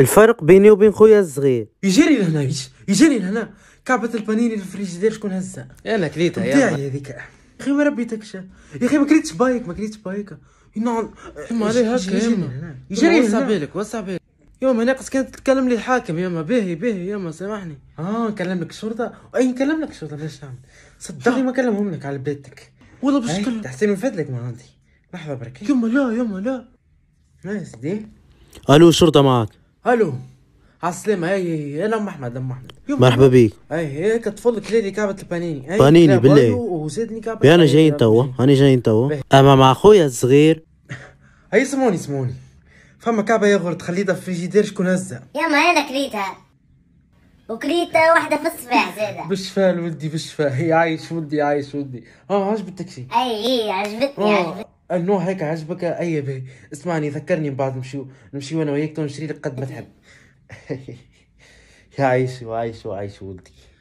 الفرق بيني وبين خويا الصغير يجري لهنا يجري لهنا كعبة البانيني في الفريجيدير شكون هزها انا كليتها يا اخي هذيك يا اخي ما ربيتكش يا اخي ما كليتش بايك ما كليتش بايك ينعل ما عليه هكا لهنا يجري لهنا بالك وسع بالك يوم ناقص كانت تكلم لي الحاكم يما باهي باهي يما سامحني اه نكلم لك الشرطه اي نكلم لك الشرطه باش نعمل صدقني ما كلمهم لك على بيتك والله باش نكلم تحسين من فضلك ما عندي لحظه بركي يما لا يما لا ما يا سيدي الو الشرطه معاك الو عسلامة اي انا ام احمد ام احمد مرحبا بيك اي هي كتفضل لي كعبة البانيني بانيني بالله وزادني كعبة انا جاي توا انا جاي توا اما مع خويا الصغير اي سموني سموني فما كعبة ياغورت خليتها في الفريجيدير شكون هزها يا ما انا كليتها وكليتها واحدة في الصباح زادة بالشفاء ولدي بالشفاء هي عايش ولدي عايش ولدي اه عجبتك شي اي اي عجبتني عجبتني النوع هيك عجبك اي بي اسمعني ذكرني من بعد نمشيو نمشيو انا وياك تو نشري لك قد ما تحب يا عيشي عيشو عيشو ولدي